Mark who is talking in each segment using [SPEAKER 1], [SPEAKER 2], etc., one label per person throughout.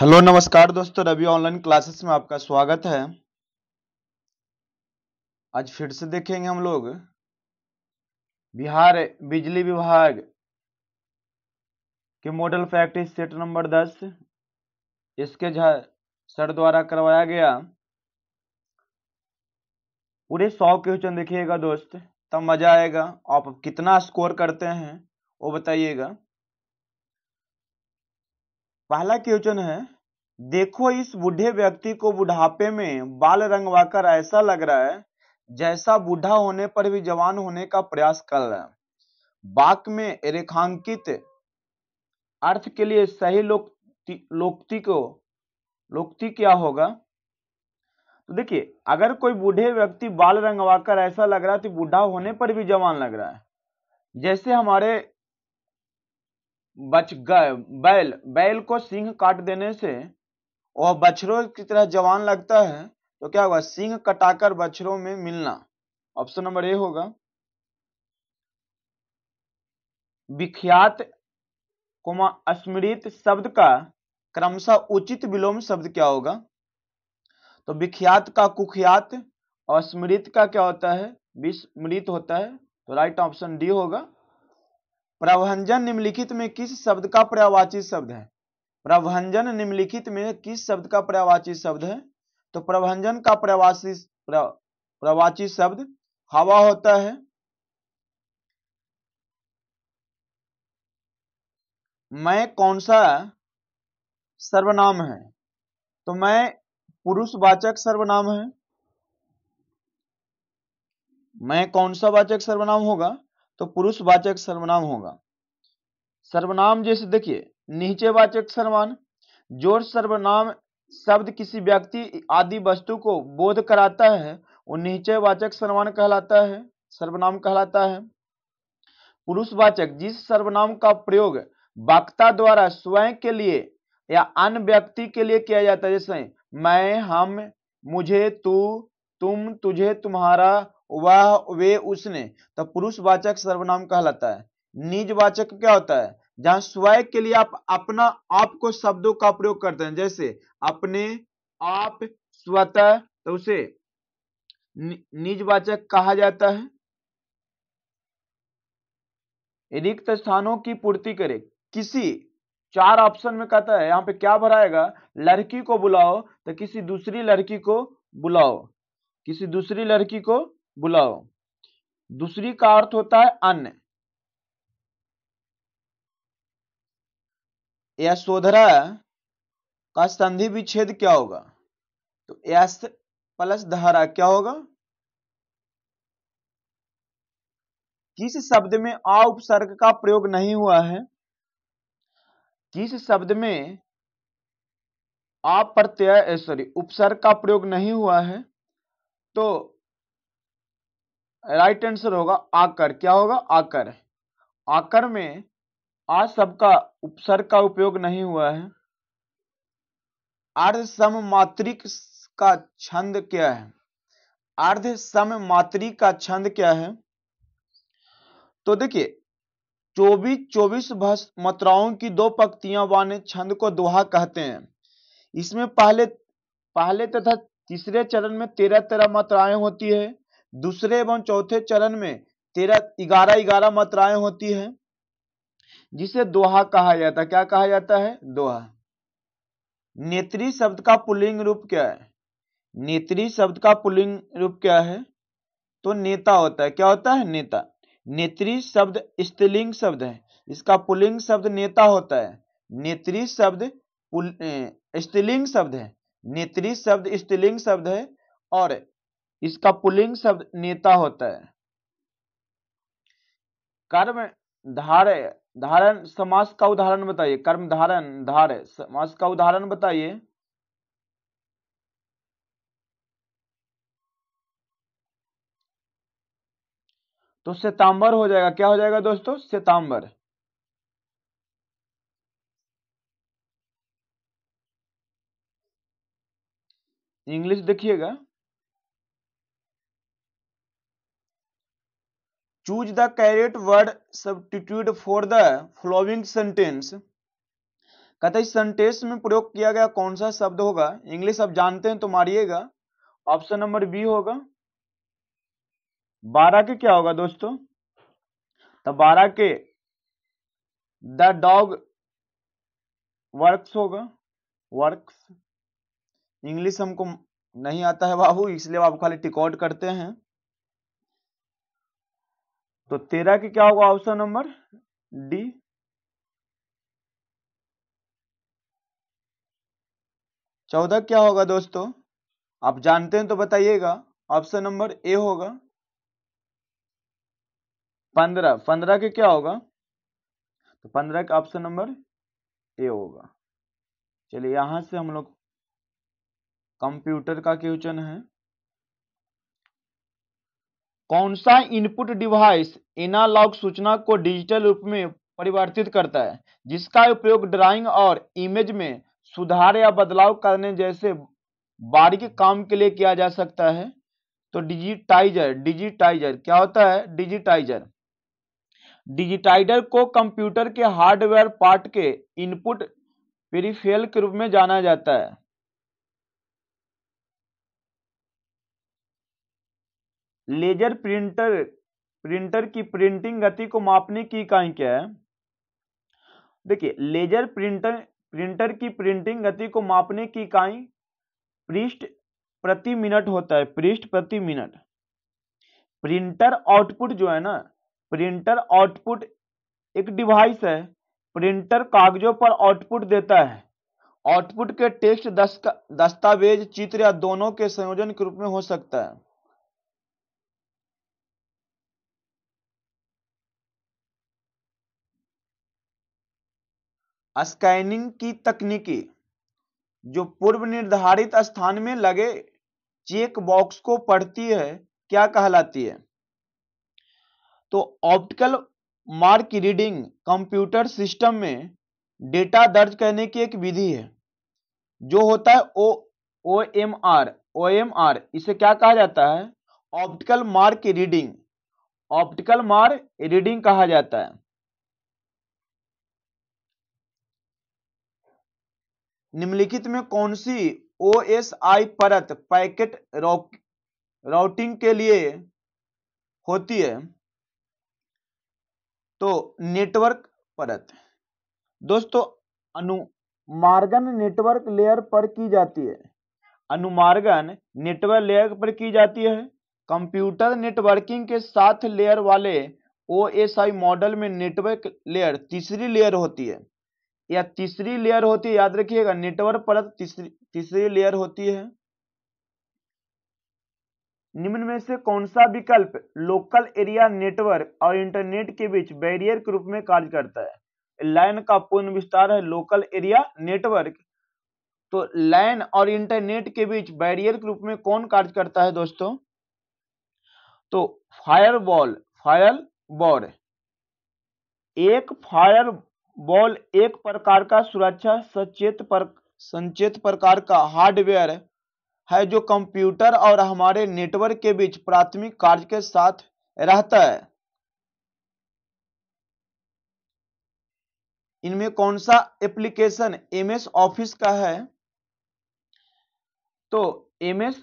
[SPEAKER 1] hello नमस्कार दोस्तों Ravi online classes में आपका स्वागत है आज फिर से देखेंगे हम लोग बिहार बिजली विभाग के मॉडल फैक्ट्री सेट नंबर दस इसके सर द्वारा करवाया गया पूरे सौ क्वेश्चन देखिएगा दोस्त तब मजा आएगा आप कितना स्कोर करते हैं वो बताइएगा पहला क्वेश्चन है देखो इस बूढ़े व्यक्ति को बुढ़ापे में बाल रंगवाकर ऐसा लग रहा है जैसा बूढ़ा होने पर भी जवान होने का प्रयास कर रहा है बाक में रेखांकित अर्थ के लिए सही लोकति लोकति को लोकति क्या होगा तो देखिए अगर कोई बूढ़े व्यक्ति बाल रंगवाकर ऐसा लग रहा है तो बूढ़ा होने पर भी जवान लग रहा है जैसे हमारे बच गए बैल बैल को सिंह काट देने से वह बछड़ों की तरह जवान लगता है तो क्या होगा सिंह कटाकर बछड़ों में मिलना ऑप्शन नंबर ए होगा विख्यात कुमा अस्मृत शब्द का क्रमशः उचित विलोम शब्द क्या होगा तो विख्यात का कुख्यात और स्मृत का क्या होता है विस्मृत होता है तो राइट ऑप्शन डी होगा प्रभंजन निम्नलिखित में किस शब्द का पर्यावाची शब्द है प्रभंजन निम्नलिखित में किस शब्द का पर्यावाची शब्द है तो प्रभंजन का प्रवासी प्रवाची शब्द हवा होता है मैं कौन सा सर्वनाम है तो मैं पुरुषवाचक सर्वनाम है मैं कौन सा वाचक सर्वनाम होगा तो पुरुष वाचक सर्वनाम होगा सर्वनाम जैसे देखिए नीचे वाचक सर्वान जो सर्वनाम शब्द किसी व्यक्ति आदि वस्तु को बोध कराता है वो नीचे वाचक सर्वान कहलाता है सर्वनाम कहलाता है पुरुषवाचक जिस सर्वनाम का प्रयोग वक्ता द्वारा स्वयं के लिए या अन्य व्यक्ति के लिए किया जाता है जैसे मैं हम मुझे तू तु, तुम तुझे तुम्हारा वह वे उसने तो पुरुषवाचक सर्वनाम कहलाता है निजवाचक क्या होता है जहां स्वयं के लिए आप अपना आप को शब्दों का प्रयोग करते हैं जैसे अपने आप स्वतः तो उसे निजवाचक कहा जाता है रिक्त स्थानों की पूर्ति करे किसी चार ऑप्शन में कहता है यहां पे क्या भराएगा लड़की को बुलाओ तो किसी दूसरी लड़की को बुलाओ किसी दूसरी लड़की को बुलाओ दूसरी का अर्थ होता है अन्य यशोधरा का संधि विच्छेद क्या होगा तो यश प्लस धारा क्या होगा किस शब्द में आ उपसर्ग का प्रयोग नहीं हुआ है किस शब्द में आप प्रत्यय सॉरी उपसर्ग का प्रयोग नहीं हुआ है तो राइट आंसर होगा आकर क्या होगा आकर आकर में आ सबका उपसर्ग का उपयोग नहीं हुआ है अर्ध सम मात्रिक का छंद क्या है अर्ध सममात्रिक का छंद क्या है तो देखिए चौबीस चौबीस भस मात्राओं की दो पंक्तियां वाने छंद को दोहा कहते हैं इसमें पहले पहले तथा तीसरे चरण में तेरह तेरह मात्राएं होती है दूसरे एवं चौथे चरण में तेरह ग्यारह ग्यारह मात्राएं होती है जिसे दोहा कहा जाता है क्या कहा जाता है दोहा नेत्री शब्द का पुलिंग रूप क्या है नेत्री शब्द का पुलिंग रूप क्या है तो नेता होता है क्या होता है नेता नेत्री शब्द स्त्रीलिंग शब्द है इसका पुलिंग शब्द नेता होता है नेत्री शब्द स्त्रीलिंग शब्द है नेत्री शब्द स्त्रीलिंग शब्द है और इसका पुलिंग शब्द नेता होता है कर्म धारे धारण समास का उदाहरण बताइए कर्म धारण धारे समास का उदाहरण बताइए तो सितंबर हो जाएगा क्या हो जाएगा दोस्तों सितंबर इंग्लिश देखिएगा choose the correct word substitute for the following sentence कहते हैं सेंटेंस में प्रयोग किया गया कौन सा शब्द होगा इंग्लिश आप जानते हैं तो मारिएगा ऑप्शन नंबर बी होगा बारह के क्या होगा दोस्तों तो बारह के द डॉग वर्क्स होगा वर्क्स इंग्लिश हमको नहीं आता है बाबू इसलिए आप खाली टिकॉर्ड करते हैं तो तेरह की क्या होगा ऑप्शन नंबर डी चौदह क्या होगा दोस्तों आप जानते हैं तो बताइएगा ऑप्शन नंबर ए होगा पंद्रह पंद्रह के क्या होगा तो पंद्रह का ऑप्शन नंबर ए होगा चलिए यहां से हम लोग कंप्यूटर का क्वेश्चन है कौन सा इनपुट डिवाइस एनालॉग सूचना को डिजिटल रूप में परिवर्तित करता है जिसका उपयोग ड्राइंग और इमेज में सुधार या बदलाव करने जैसे बारीक काम के लिए किया जा सकता है तो डिजिटाइजर डिजिटाइजर क्या होता है डिजिटाइजर डिजिटाइजर को कंप्यूटर के हार्डवेयर पार्ट के इनपुट पेरिफेल के रूप में जाना जाता है लेजर प्रिंटर प्रिंटर की प्रिंटिंग गति को मापने की इकाई क्या है देखिए लेजर प्रिंटर प्रिंटर की प्रिंटिंग गति को मापने की इकाई पृष्ठ प्रति मिनट होता है पृष्ठ प्रति मिनट प्रिंटर आउटपुट जो है ना प्रिंटर आउटपुट एक डिवाइस है प्रिंटर कागजों पर आउटपुट देता है आउटपुट के टेक्स्ट दस्तावेज चित्र या दोनों के संयोजन के रूप में हो सकता है स्कैनिंग की तकनीकी जो पूर्व निर्धारित स्थान में लगे चेक बॉक्स को पढ़ती है क्या कहलाती है तो optical mark reading computer system में डेटा दर्ज करने की एक विधि है जो होता है O O M R O M R इसे क्या कहा जाता है optical mark reading optical mark reading कहा जाता है निम्नलिखित में कौन सी ओ एस आई परत पैकेट राउटिंग के लिए होती है तो नेटवर्क परत दोस्तों अनुमार्गन नेटवर्क लेयर पर की जाती है अनुमार्गन नेटवर्क लेयर पर की जाती है कंप्यूटर नेटवर्किंग के साथ लेयर वाले ओ मॉडल में नेटवर्क लेयर तीसरी लेयर होती है या तीसरी लेयर होती है याद रखिएगा नेटवर्क परत तीसरी तीसरी लेयर होती है निम्न में से कौन सा विकल्प लोकल एरिया नेटवर्क और इंटरनेट के बीच बैरियर के रूप में कार्य करता है लाइन का पूर्ण विस्तार है लोकल एरिया नेटवर्क तो लाइन और इंटरनेट के बीच बैरियर के रूप में कौन कार्य करता है दोस्तों तो फायर बॉल फायर बॉल एक फायर बॉल एक प्रकार का सुरक्षा सचेत पर संचेत प्रकार का हार्डवेयर है जो कंप्यूटर और हमारे नेटवर्क के बीच प्राथमिक कार्य के साथ रहता है इनमें कौन सा एप्लीकेशन एमएस ऑफिस का है तो एमएस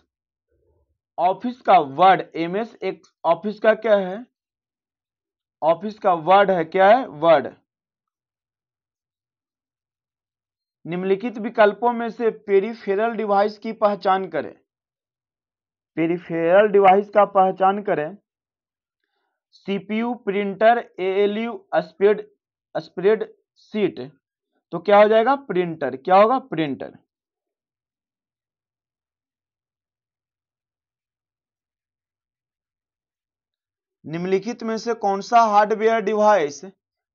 [SPEAKER 1] ऑफिस का वर्ड एमएस एक ऑफिस का क्या है ऑफिस का वर्ड है क्या है वर्ड निम्नलिखित विकल्पों में से पेरीफेरल डिवाइस की पहचान करें पेरीफेरल डिवाइस का पहचान करें CPU printer ALU spread spreadsheet तो क्या हो जाएगा प्रिंटर क्या होगा प्रिंटर निम्नलिखित में से कौन सा हार्डवेयर डिवाइस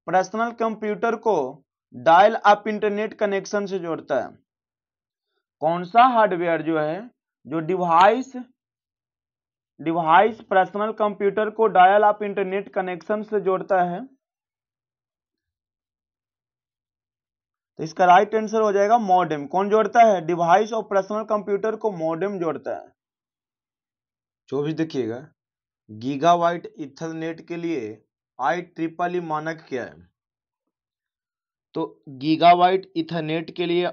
[SPEAKER 1] पर्सनल कंप्यूटर को डायल अप इंटरनेट कनेक्शन से जोड़ता है कौन सा हार्डवेयर जो है जो डिवाइस डिवाइस पर्सनल कंप्यूटर को डायल अप इंटरनेट कनेक्शन से जोड़ता है तो इसका राइट आंसर हो जाएगा मॉडेम कौन जोड़ता है डिवाइस और पर्सनल कंप्यूटर को मॉडेम जोड़ता है चौबीस देखिएगा गीगावाइट इथरनेट के लिए आई ट्रिपल ई मानक क्या है तो गीगावाइट इथरनेट के लिए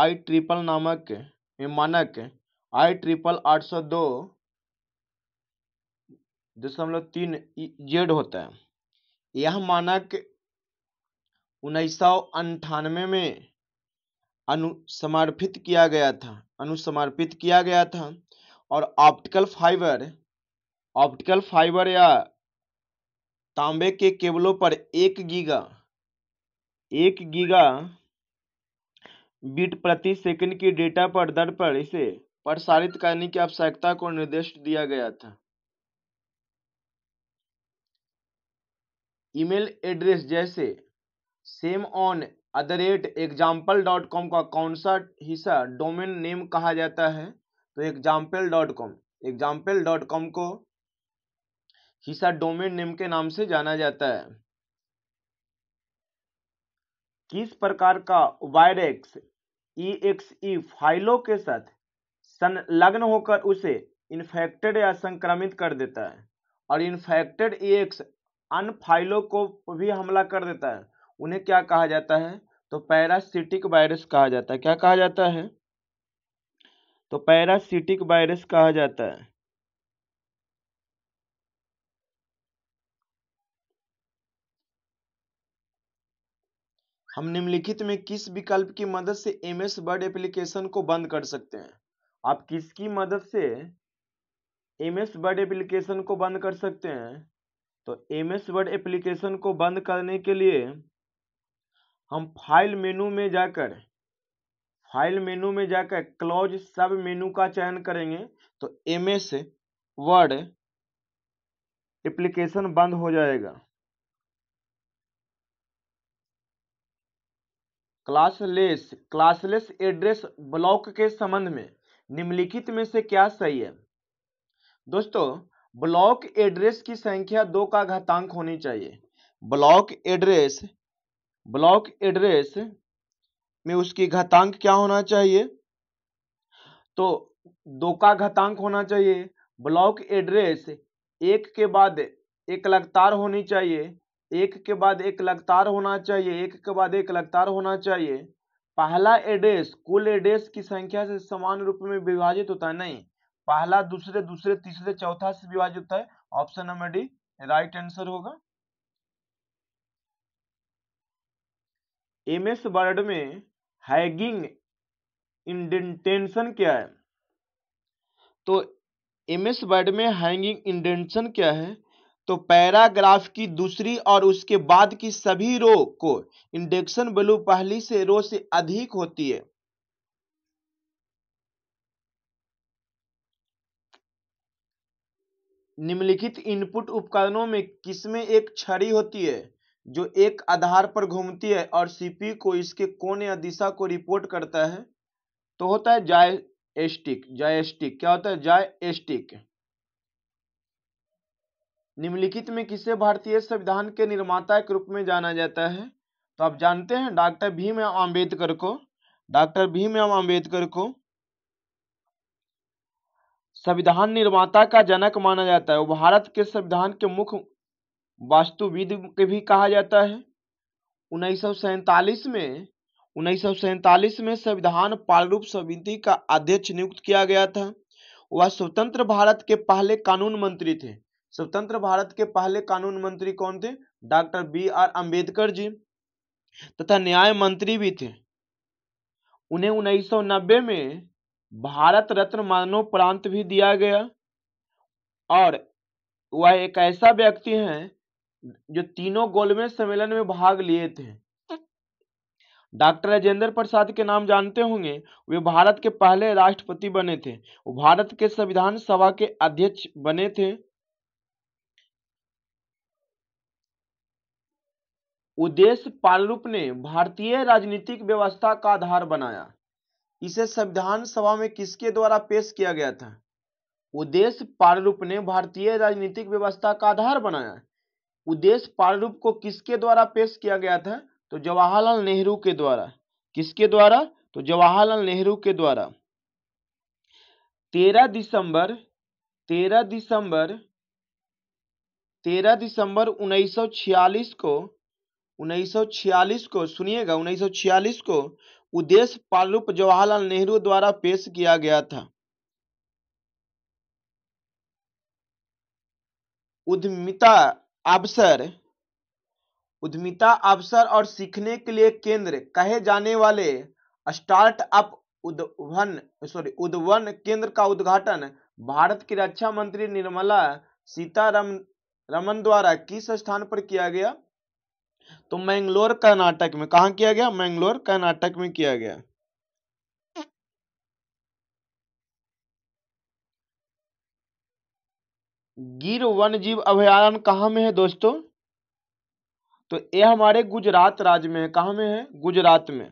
[SPEAKER 1] आई ट्रिपल नामक मानक आई ट्रिपल आठ सौ दो दशमलव तीन जेड होता है यह मानक उन्नीस सौ अंठानवे में अनुसमर्पित किया गया था अनुसमर्पित किया गया था और ऑप्टिकल फाइबर ऑप्टिकल फाइबर या तांबे के केबलों पर एक गीगा एक गीगा बिट प्रति सेकंड की डेटा पर दर पर इसे प्रसारित करने की आवश्यकता को निर्देश दिया गया था ईमेल एड्रेस जैसे someone at the rate example dot com का कौन सा हिस्सा डोमेन नेम कहा जाता है तो example dot com example dot com को हिस्सा डोमेन नेम के नाम से जाना जाता है किस प्रकार का वायरेक्स E X e E e फाइलों के साथ संलग्न होकर उसे इन्फेक्टेड या संक्रमित कर देता है और इन्फेक्टेड ई एक्स अन्य फाइलों को भी हमला कर देता है उन्हें क्या कहा जाता है तो पैरासिटिक वायरस कहा जाता है क्या कहा जाता है तो पैरासिटिक वायरस कहा जाता है हम निम्नलिखित में किस विकल्प की मदद से एम एस वर्ड एप्लीकेशन को बंद कर सकते हैं आप किसकी मदद से एम एस वर्ड एप्लीकेशन को बंद कर सकते हैं तो एम एस वर्ड एप्लीकेशन को बंद करने के लिए हम फाइल मेनू में जाकर फाइल मेनू में जाकर क्लोज सब मेनू का चयन करेंगे तो एम एस वर्ड एप्लीकेशन बंद हो जाएगा क्लासलेस क्लासलेस एड्रेस ब्लॉक के संबंध में निम्नलिखित में से क्या सही है दोस्तों ब्लॉक एड्रेस की संख्या दो का घातांक होनी चाहिए ब्लॉक एड्रेस ब्लॉक एड्रेस में उसकी घातांक क्या होना चाहिए तो दो का घातांक होना चाहिए ब्लॉक एड्रेस एक के बाद एक लगातार होनी चाहिए एक के बाद एक लगातार होना चाहिए एक के बाद एक लगातार होना चाहिए पहला एडेस कुल एडेस की संख्या से समान रूप में विभाजित होता है नहीं पहला दूसरे दूसरे तीसरे चौथा से विभाजित होता है option number D right answer होगा एम एस वर्ड में हैगिंग इंडेंटेंशन क्या है तो एम एस वर्ड में हैंगिंग इंडेंशन क्या है तो पैराग्राफ की दूसरी और उसके बाद की सभी रो को इंडेक्शन वैल्यू पहली से रो से अधिक होती है निम्नलिखित इनपुट उपकरणों में किसमें एक छड़ी होती है जो एक आधार पर घूमती है और सीपी को इसके कोण या दिशा को रिपोर्ट करता है तो होता है जाय एस्टिक जाय एस्टिक क्या होता है जाय एस्टिक निम्नलिखित में किसे भारतीय संविधान के निर्माता के रूप में जाना जाता है तो आप जानते हैं डॉक्टर भीमराव आम्बेडकर को डॉक्टर भीमराव आम्बेडकर को संविधान निर्माता का जनक माना जाता है वो भारत के संविधान के मुख्य वास्तुविद के भी कहा जाता है उन्नीस में उन्नीस में संविधान पालरूप समिति का अध्यक्ष नियुक्त किया गया था वह स्वतंत्र भारत के पहले कानून मंत्री थे स्वतंत्र भारत के पहले कानून मंत्री कौन थे doctor B R Ambedkar ji तथा न्याय मंत्री भी थे उन्हें 1990 में भारत रत्न मानोपरांत भी दिया गया और वह एक ऐसा व्यक्ति हैं जो तीनों गोलमेज सम्मेलन में भाग लिए थे डॉक्टर राजेंद्र प्रसाद के नाम जानते होंगे वे भारत के पहले राष्ट्रपति बने थे वो भारत के संविधान सभा के अध्यक्ष बने थे उद्देश्य पालरूप ने भारतीय राजनीतिक व्यवस्था का आधार बनाया इसे संविधान सभा में किसके द्वारा पेश किया गया था उद्देश्य प्रारूप ने भारतीय राजनीतिक व्यवस्था का आधार बनाया उद्देश्य पालरूप को किसके द्वारा पेश किया गया था तो जवाहरलाल नेहरू के द्वारा किसके द्वारा तो जवाहरलाल नेहरू के द्वारा तेरह दिसंबर तेरह दिसंबर तेरह दिसंबर 1946 को 1946 को सुनिएगा 1946 को उद्देश्य पालरूप जवाहरलाल नेहरू द्वारा पेश किया गया था उद्यमिता अवसर उद्यमिता अवसर और सीखने के लिए केंद्र कहे जाने वाले स्टार्टअप उद्वन सॉरी उद्वन केंद्र का उद्घाटन भारत की रक्षा मंत्री निर्मला सीतारमन रमन द्वारा किस स्थान पर किया गया तो मैंगलोर कर्नाटक में कहा किया गया मैंगलोर कर्नाटक में किया गया गिर वन जीव अभयारण्य कहा में है दोस्तों तो ये हमारे गुजरात राज्य में है कहा में है गुजरात में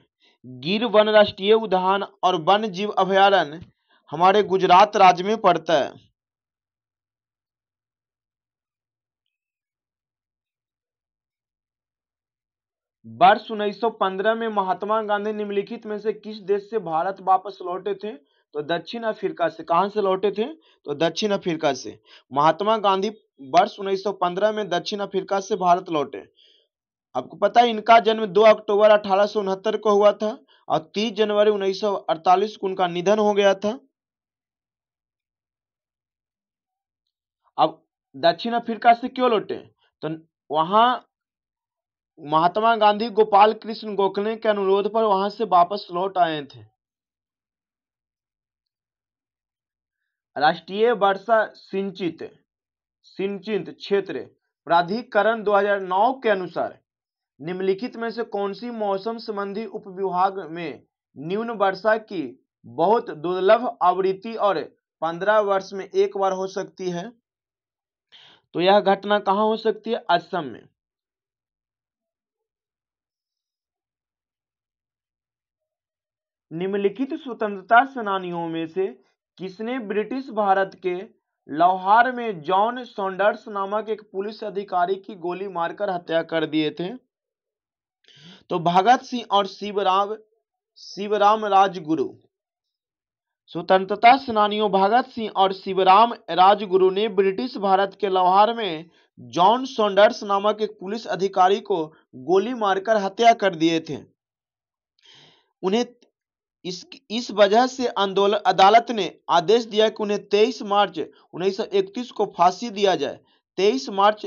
[SPEAKER 1] गिर वन राष्ट्रीय उद्यान और वन जीव अभयारण्य हमारे गुजरात राज्य में पड़ता है वर्ष 1915 में महात्मा गांधी निम्नलिखित में से किस देश से भारत वापस लौटे थे तो दक्षिण अफ्रीका से कहा से लौटे थे तो दक्षिण अफ्रीका से महात्मा गांधी वर्ष 1915 में दक्षिण अफ्रीका से भारत लौटे आपको पता है इनका जन्म 2 अक्टूबर अठारह को हुआ था और 30 जनवरी 1948 को उनका निधन हो गया था अब दक्षिण अफ्रीका से क्यों लौटे तो वहां महात्मा गांधी गोपाल कृष्ण गोखले के अनुरोध पर वहां से वापस लौट आए थे राष्ट्रीय वर्षा सिंचित सिंचित क्षेत्र प्राधिकरण 2009 के अनुसार निम्नलिखित में से कौन सी मौसम संबंधी उपविभाग में न्यून वर्षा की बहुत दुर्लभ आवृत्ति और 15 वर्ष में एक बार हो सकती है तो यह घटना कहाँ हो सकती है असम में निम्नलिखित स्वतंत्रता सेनानियों में से किसने ब्रिटिश भारत के लाहौर में जॉन सोंडर्स नामक एक पुलिस अधिकारी की गोली मारकर हत्या कर दिए थे तो भगत सिंह और शिवराम शिवराम राजगुरु स्वतंत्रता सेनानियों भगत सिंह और शिवराम राजगुरु ने ब्रिटिश भारत के लाहौर में जॉन सोंडर्स नामक एक पुलिस अधिकारी को गोली मारकर हत्या कर दिए थे उन्हें इस इस वजह से आंदोलन अदालत ने आदेश दिया कि उन्हें 23 मार्च 1931 को फांसी दिया जाए 23 मार्च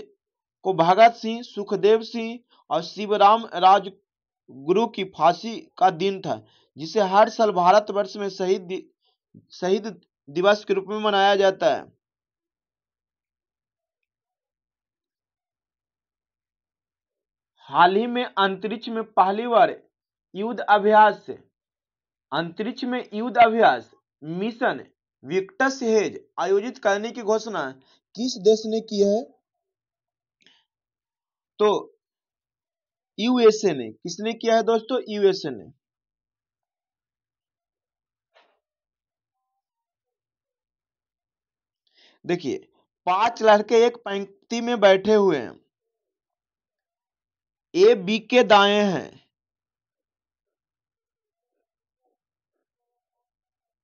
[SPEAKER 1] को भगत सिंह सुखदेव सिंह और शिवराम राजगुरु की फांसी का दिन था जिसे हर साल भारतवर्ष में शहीद शहीद दिवस के रूप में मनाया जाता है हाल ही में अंतरिक्ष में पहली बार युद्ध अभ्यास से अंतरिक्ष में युद्ध अभ्यास मिशन विक्टस हेज आयोजित करने की घोषणा किस देश ने की है तो यूएसए ने किसने किया है दोस्तों यूएसए ने देखिए पांच लड़के एक पंक्ति में बैठे हुए हैं ए बी के दाएं हैं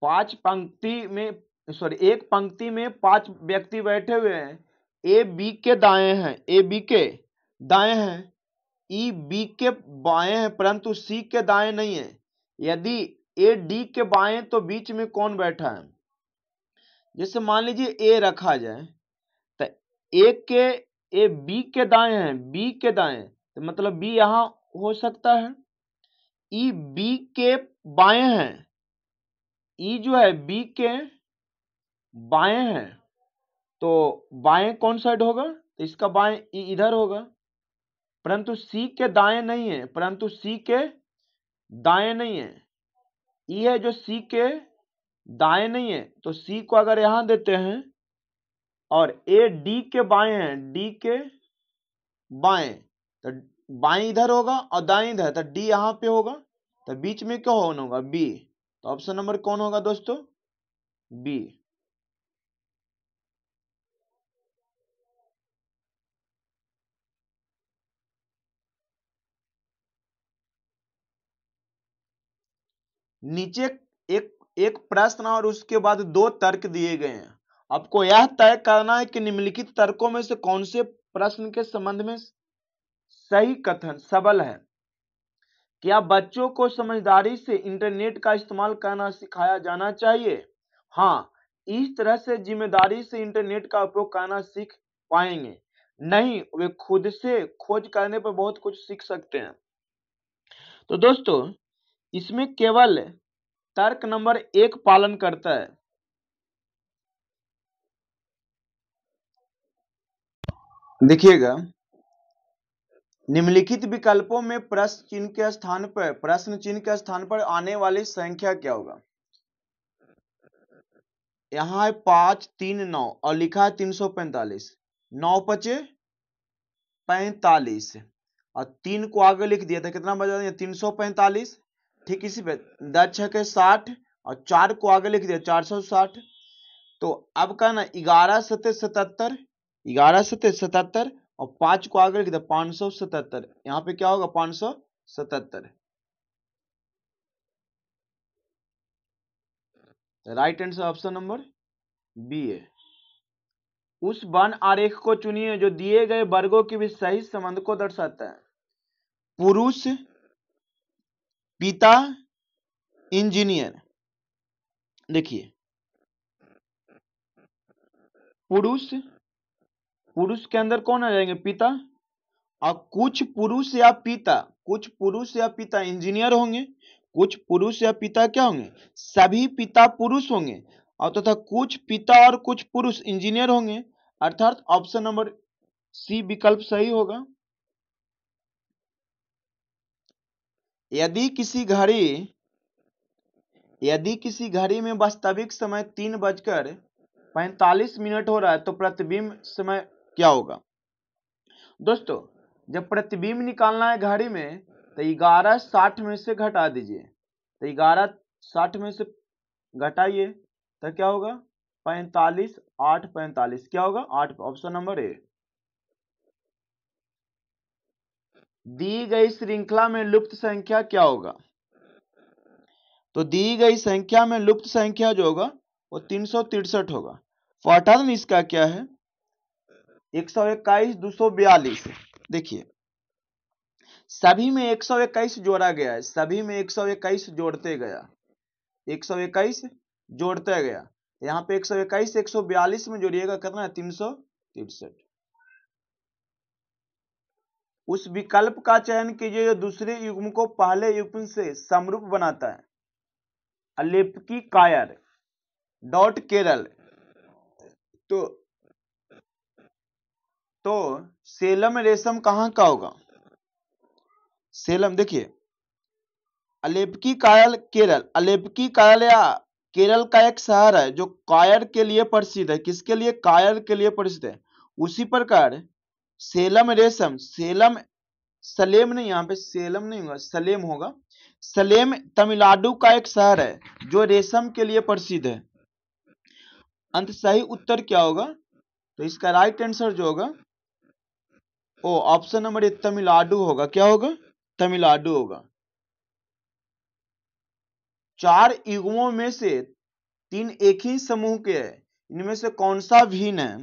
[SPEAKER 1] पांच पंक्ति में सॉरी एक पंक्ति में पांच व्यक्ति बैठे हुए हैं ए बी के दाएं हैं ए बी के दाएं हैं ई बी के बाएं हैं परंतु सी के दाएं नहीं है यदि ए डी के बाएं तो बीच में कौन बैठा है जैसे मान लीजिए ए रखा जाए तो ए के ए बी के दाएं हैं बी के दाएं तो मतलब बी यहाँ हो सकता है ई बी के बाएं हैं ई e जो है बी के बाएं है तो बाएं कौन साइड होगा तो इसका बाएं ई e इधर होगा परंतु सी के दाएं नहीं है परंतु सी के दाएं नहीं है ई e है जो सी के दाएं नहीं है तो सी को अगर यहां देते हैं और ए डी के बाएं है डी के बाएं तो बाएं इधर होगा और दाएं इधर तो डी यहाँ पे होगा तो बीच में क्या होना होगा बी तो ऑप्शन नंबर कौन होगा दोस्तों बी नीचे एक एक प्रश्न और उसके बाद दो तर्क दिए गए हैं आपको यह तय करना है कि निम्नलिखित तर्कों में से कौन से प्रश्न के संबंध में सही कथन सबल है क्या बच्चों को समझदारी से इंटरनेट का इस्तेमाल करना सिखाया जाना चाहिए हाँ इस तरह से जिम्मेदारी से इंटरनेट का उपयोग करना सीख पाएंगे नहीं वे खुद से खोज करने पर बहुत कुछ सीख सकते हैं तो दोस्तों इसमें केवल तर्क नंबर एक पालन करता है देखिएगा निम्नलिखित विकल्पों में प्रश्न चिन्ह के स्थान पर प्रश्न चिन्ह के स्थान पर आने वाली संख्या क्या होगा यहाँ है पांच तीन नौ और लिखा है तीन सौ पैंतालीस नौ पचे पैंतालीस और तीन को आगे लिख दिया था तो कितना बचा दिया तीन सौ पैंतालीस ठीक इसी पे दस छः के साठ और चार को आगे लिख दिया चार सौ साठ तो अब का ना ग्यारह सत्य सतहत्तर ग्यारह सत्य सतहत्तर और पांच को आगे लिख दे पांच सौ सतहत्तर यहां पे क्या होगा पांच सौ सतहत्तर right answer option number B है उस वन आरेख को चुनिए जो दिए गए वर्गों के बीच सही संबंध को दर्शाता है पुरुष पिता इंजीनियर देखिए पुरुष पुरुष के अंदर कौन आ जाएंगे पिता और कुछ पुरुष या पिता कुछ पुरुष या पिता इंजीनियर होंगे कुछ पुरुष या पिता क्या होंगे सभी पिता पुरुष होंगे और तथा तो कुछ पिता और कुछ पुरुष इंजीनियर होंगे अर्थात ऑप्शन नंबर सी विकल्प सही होगा यदि किसी घड़ी यदि किसी घड़ी में वास्तविक समय तीन बजकर पैंतालीस मिनट हो रहा है तो प्रतिबिंब समय क्या होगा दोस्तों जब प्रतिबिंब निकालना है घड़ी में तो ग्यारह साठ में से घटा दीजिए तो ग्यारह साठ में से घटाइए तो क्या होगा पैंतालीस आठ पैंतालीस क्या होगा आठ ऑप्शन नंबर ए दी गई श्रृंखला में लुप्त संख्या क्या होगा तो दी गई संख्या में लुप्त संख्या जो होगा वो तीन सौ तिरसठ होगा अर्थात इसका क्या है एक सौ इक्कीस बयालीस देखिए सभी में एक सौ इक्कीस जोड़ा गया है सभी में एक सौ इक्कीस जोड़ते गया एक सौ इक्कीस जोड़ते गया यहाँ पे एक सौ इक्कीस एक सौ बयालीस में जोड़िएगा कितना है तीन सौ तिरसठ उस विकल्प का चयन कीजिए जो दूसरे युग्म को पहले युग्म से समरूप बनाता है अलेपकी कायर डॉट केरल तो तो सेलम रेशम कहां का होगा सेलम देखिए अलेपकी कायल केरल अलेपकी कायल या केरल का एक शहर है जो कायर के लिए प्रसिद्ध है किसके लिए कायर के लिए प्रसिद्ध है उसी प्रकार सेलम रेशम सेलम सलेम नहीं यहाँ पे सेलम नहीं होगा सलेम होगा सलेम तमिलनाडु का एक शहर है जो रेशम के लिए प्रसिद्ध है अंत सही उत्तर क्या होगा तो इसका राइट आंसर जो होगा ओ ऑप्शन नंबर ए तमिलनाडु होगा क्या होगा तमिलनाडु होगा चार युगमों में से तीन एक ही समूह के है इनमें से कौन सा भिन्न है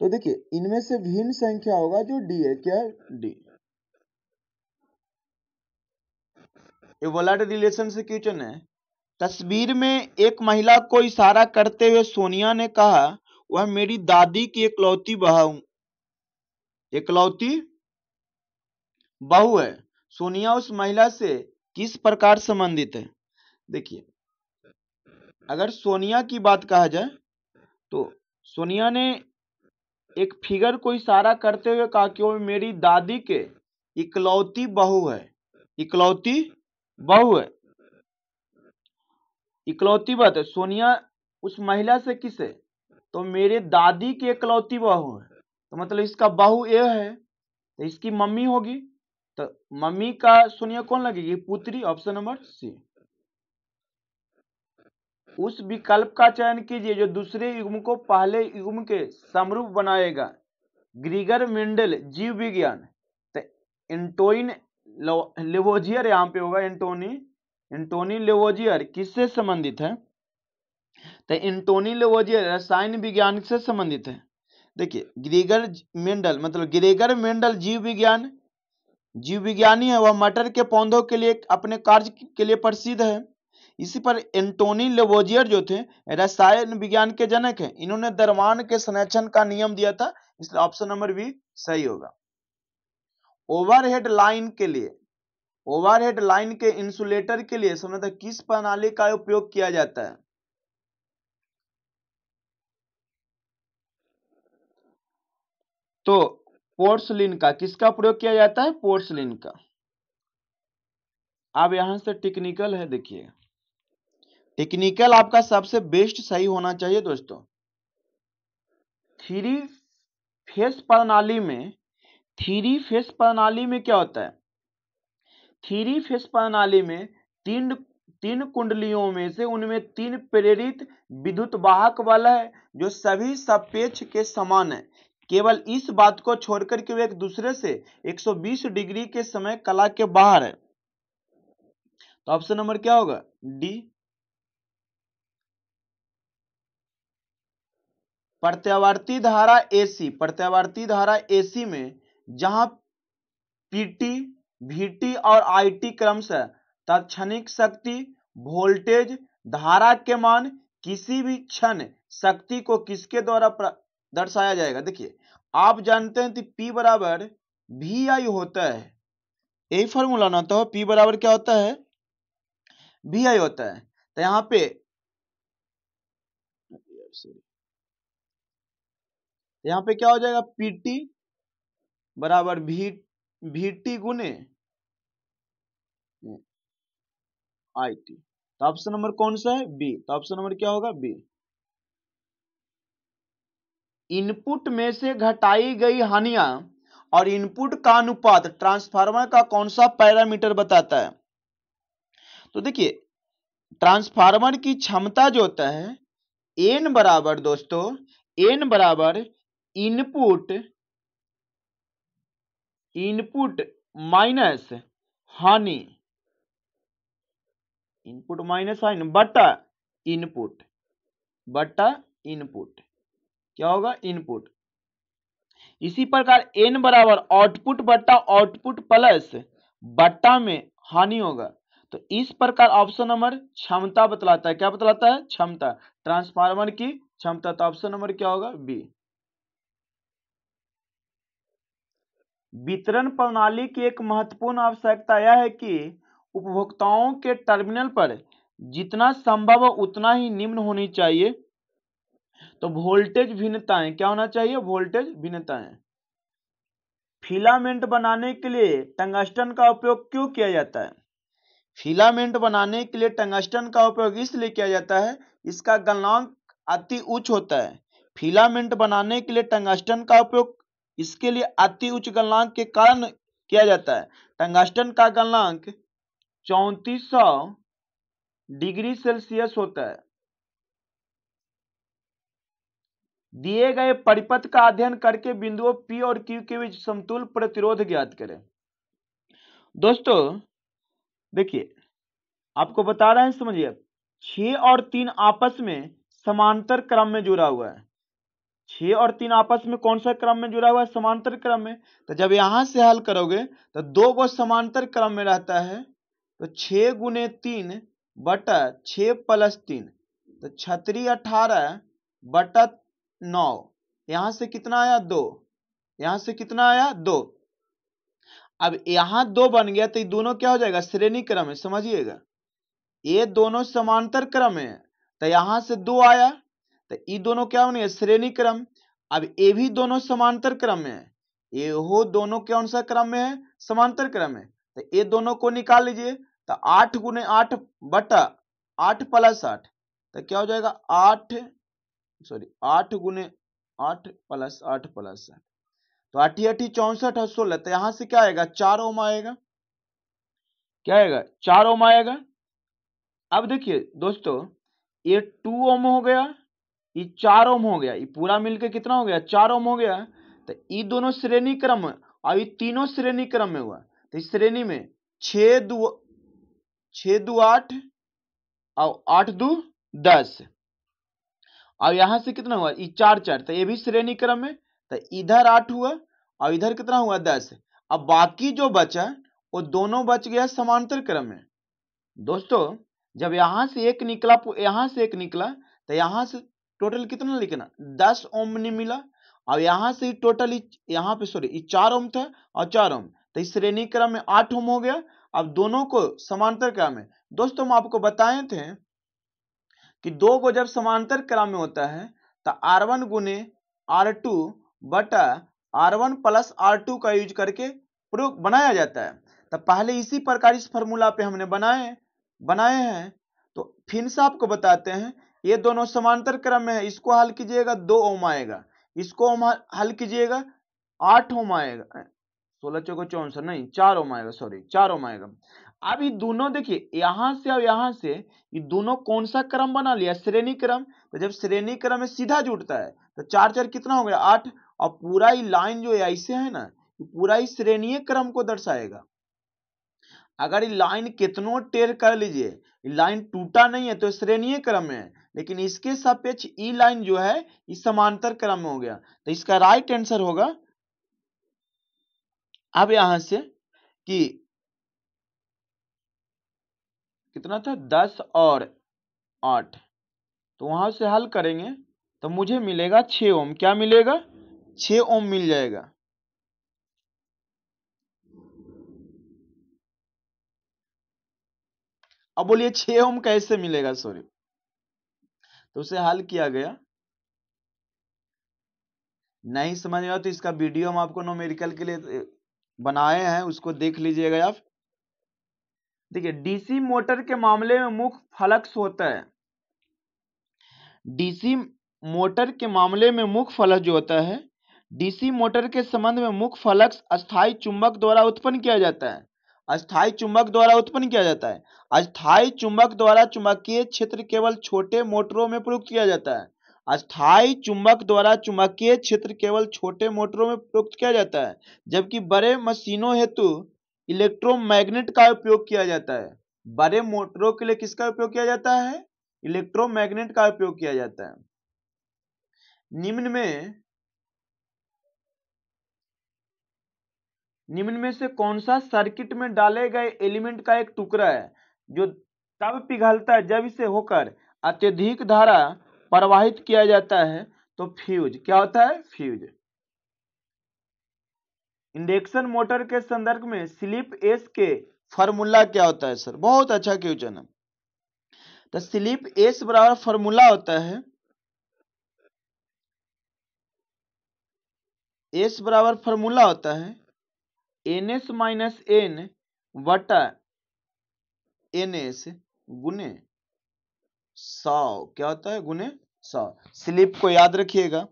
[SPEAKER 1] तो देखिए इनमें से भिन्न संख्या होगा जो डी है क्या डी ये वलट रिलेशन से क्वेश्चन है तस्वीर में एक महिला को इशारा करते हुए सोनिया ने कहा वह मेरी दादी की लौती बहू एकलौती बहु है सोनिया उस महिला से किस प्रकार संबंधित है देखिए अगर सोनिया की बात कहा जाए तो सोनिया ने एक फिगर को इशारा करते हुए कहा कि वो मेरी दादी के इकलौती बहु है इकलौती बहु है इकलौती बात है सोनिया उस महिला से किसे तो मेरे दादी की इकलौती बहु है तो मतलब इसका बाहु ए है तो इसकी मम्मी होगी तो मम्मी का शून्य कौन लगेगी पुत्री ऑप्शन नंबर सी उस विकल्प का चयन कीजिए जो दूसरे युग्म को पहले युग्म के समरूप बनाएगा ग्रीगर मिंडल जीव विज्ञान तो एंटोइन लेवोजियर यहां पे होगा एंटोनी एंटोनी लेवोजियर किससे संबंधित है तो एंटोनी लेवोजियर रसायन विज्ञान से संबंधित है देखिए ग्रेगर मेंडल मतलब ग्रेगर मेंडल जीव विज्ञान जीव विज्ञानी है वह मटर के पौधों के लिए अपने कार्य के लिए प्रसिद्ध है इसी पर एंटोनी लेवोजियर जो थे रसायन विज्ञान के जनक हैं इन्होंने दरवान के संरक्षण का नियम दिया था इसलिए ऑप्शन नंबर बी सही होगा ओवरहेड लाइन के लिए ओवरहेड लाइन के इंसुलेटर के लिए समझता किस प्रणाली का उपयोग किया जाता है तो पोर्सलिन का किसका प्रयोग किया जाता है पोर्सलिन का अब यहां से टेक्निकल है देखिए टेक्निकल आपका सबसे बेस्ट सही होना चाहिए दोस्तों थ्री फेस प्रणाली में थ्री फेस प्रणाली में क्या होता है थ्री फेस प्रणाली में तीन तीन कुंडलियों में से उनमें तीन प्रेरित विद्युत वाहक बल है जो सभी सापेक्ष के समान है केवल इस बात को छोड़कर के वे एक दूसरे से 120 डिग्री के समय कला के बाहर है तो ऑप्शन नंबर क्या होगा डी प्रत्यावर्ती धारा एसी प्रत्यावर्ती धारा एसी में जहां पीटी भीटी और आईटी क्रमश तत्क्षणिक शक्ति वोल्टेज धारा के मान किसी भी क्षण शक्ति को किसके द्वारा दर्शाया जाएगा देखिए आप जानते हैं कि पी बराबर वी आई होता है यही फॉर्मूला ना तो पी बराबर क्या होता है वी आई होता है तो यहाँ पे यहाँ पे क्या हो जाएगा पीटी बराबर भी वी टी गुने आई टी तो ऑप्शन नंबर कौन सा है बी तो ऑप्शन नंबर क्या होगा बी इनपुट में से घटाई गई हानियां और इनपुट का अनुपात ट्रांसफार्मर का कौन सा पैरामीटर बताता है तो देखिए ट्रांसफार्मर की क्षमता जो होता है एन बराबर दोस्तों एन बराबर इनपुट इनपुट माइनस हानि इनपुट माइनस हानि बटा इनपुट बटा इनपुट क्या होगा इनपुट इसी प्रकार एन बराबर आउटपुट बट्टा आउटपुट प्लस बट्टा में हानि होगा तो इस प्रकार ऑप्शन नंबर क्षमता बतलाता है क्या बतलाता है क्षमता ट्रांसफार्मर की क्षमता तो ऑप्शन नंबर क्या होगा बी वितरण प्रणाली की एक महत्वपूर्ण आवश्यकता यह है कि उपभोक्ताओं के टर्मिनल पर जितना संभव हो उतना ही निम्न होनी चाहिए तो वोल्टेज भिन्नताएं क्या होना चाहिए वोल्टेज भिन्नताएं फिलामेंट बनाने के लिए टंगस्टन का उपयोग क्यों किया जाता है फिलामेंट बनाने के लिए टंगस्टन का उपयोग इसलिए किया जाता है इसका गलनांक अति उच्च होता है फिलामेंट बनाने के लिए टंगस्टन का उपयोग इसके लिए अति उच्च गलनांक के कारण किया जाता है टंगस्टन का गलनांक चौंतीस डिग्री सेल्सियस होता है दिए गए परिपथ का अध्ययन करके बिंदुओं पी और क्यू के बीच समतुल प्रतिरोध ज्ञात करें दोस्तों देखिए आपको बता रहे हैं समझिए छ और तीन आपस में समांतर क्रम में जुड़ा हुआ है छ और तीन आपस में कौन सा क्रम में जुड़ा हुआ है समांतर क्रम में तो जब यहां से हल करोगे तो दो गो समांतर क्रम में रहता है तो छ गुने तीन बटा छ प्लस तीन तो छतरी अठारह बटा नौ यहां से कितना आया दो यहां से कितना आया दो अब यहां दो बन गया तो ये दोनों क्या हो जाएगा श्रेणी क्रम है समझिएगा ये दोनों समांतर क्रम है तो यहां से दो आया तो ये दोनों क्या बन गया श्रेणी क्रम अब ये भी दोनों समांतर क्रम में है ये हो दोनों कौन सा क्रम में है समांतर क्रम में तो ये दोनों को निकाल लीजिए तो आठ गुने आठ बटा आठ प्लस आठ तो क्या हो जाएगा आठ सॉरी आठ गुने आठ प्लस आठ प्लस आठ तो आठी आठी चौसठ और सोलह तो यहां से क्या आएगा चार ओम आएगा क्या आएगा चार ओम आएगा अब देखिए दोस्तों ये टू ओम हो गया ये चार ओम हो गया ये पूरा मिलके कितना हो गया चार ओम हो गया तो ये दोनों श्रेणी क्रम और ये तीनों श्रेणी क्रम में हुआ तो इस श्रेणी में छे दू छ दू आठ और आठ दू दस अब यहाँ से कितना हुआ ये चार चार तो ये भी श्रेणी क्रम में तो इधर आठ हुआ और इधर कितना हुआ दस अब बाकी जो बचा वो दोनों बच गया समांतर क्रम में दोस्तों जब यहाँ से एक निकला यहाँ से एक निकला तो यहाँ से टोटल कितना लिखना दस ओम नहीं मिला और यहाँ से टोटल यहाँ पे सॉरी चार ओम था और चार ओम तो इस श्रेणी क्रम में आठ ओम हो गया अब दोनों को समांतर क्रम में दोस्तों हम आपको बताए थे कि दो को जब समांतर क्रम में होता है तो आर वन गुने आर टू बटा R one plus R two का यूज करके प्रयोग बनाया जाता है तो पहले इसी प्रकार इस फॉर्मूला पे हमने बनाए बनाए हैं तो फिर से आपको बताते हैं ये दोनों समांतर क्रम में है इसको हल कीजिएगा दो ओम आएगा इसको हल कीजिएगा आठ ओम आएगा सोलह चौको चौसठ नहीं चार ओम आएगा सॉरी चार ओम आएगा अब ये दोनों देखिए यहाँ से और यहाँ से ये दोनों कौन सा क्रम बना लिया श्रेणी क्रम तो जब श्रेणी क्रम में सीधा जुड़ता है तो चार चार कितना हो गया आठ और पूरा ही लाइन जो ऐसे है ना पूरा ही श्रेणीय क्रम को दर्शाएगा अगर ये लाइन कितनों टेर कर लीजिए लाइन टूटा नहीं है तो श्रेणीय क्रम में है लेकिन इसके सापेक्ष ई लाइन जो है ये समांतर क्रम में हो गया तो इसका राइट आंसर होगा अब यहां से कि कितना था दस और आठ तो वहाँ से हल करेंगे तो मुझे मिलेगा छः ओम क्या मिलेगा छः ओम मिल जाएगा अब बोलिए छ ओम कैसे मिलेगा सॉरी तो उसे हल किया गया नहीं समझ में आया तो इसका वीडियो हम आपको नोमेरिकल के लिए बनाए हैं उसको देख लीजिएगा आप देखिए डीसी मोटर के मामले में मुख्य फलक्स होता है डीसी मोटर के मामले में मुख्य फलक जो होता है डीसी मोटर के संबंध में मुख्य फलक्स अस्थाई चुंबक द्वारा उत्पन्न किया जाता है अस्थाई चुंबक द्वारा उत्पन्न किया जाता है अस्थाई चुंबक द्वारा चुंबकीय क्षेत्र केवल छोटे मोटरों में प्रयुक्त किया जाता है अस्थाई चुंबक द्वारा चुंबकीय क्षेत्र केवल छोटे मोटरों में प्रयुक्त किया जाता है जबकि बड़े मशीनों हेतु इलेक्ट्रोमैग्नेट का उपयोग किया जाता है बड़े मोटरों के लिए किसका उपयोग किया जाता है इलेक्ट्रोमैग्नेट का उपयोग किया जाता है निम्न में निम्न में से कौन सा सर्किट में डाले गए एलिमेंट का एक टुकड़ा है जो तब पिघलता है जब इसे होकर अत्यधिक धारा प्रवाहित किया जाता है तो फ्यूज क्या होता है फ्यूज इंडक्शन मोटर के संदर्भ में स्लिप एस के फॉर्मूला क्या होता है सर बहुत अच्छा क्वेश्चन है तो स्लिप एस बराबर फॉर्मूला होता है एस बराबर फॉर्मूला होता है एन एस माइनस एन वटा एन एस गुने सौ क्या होता है गुने सौ स्लिप को याद रखिएगा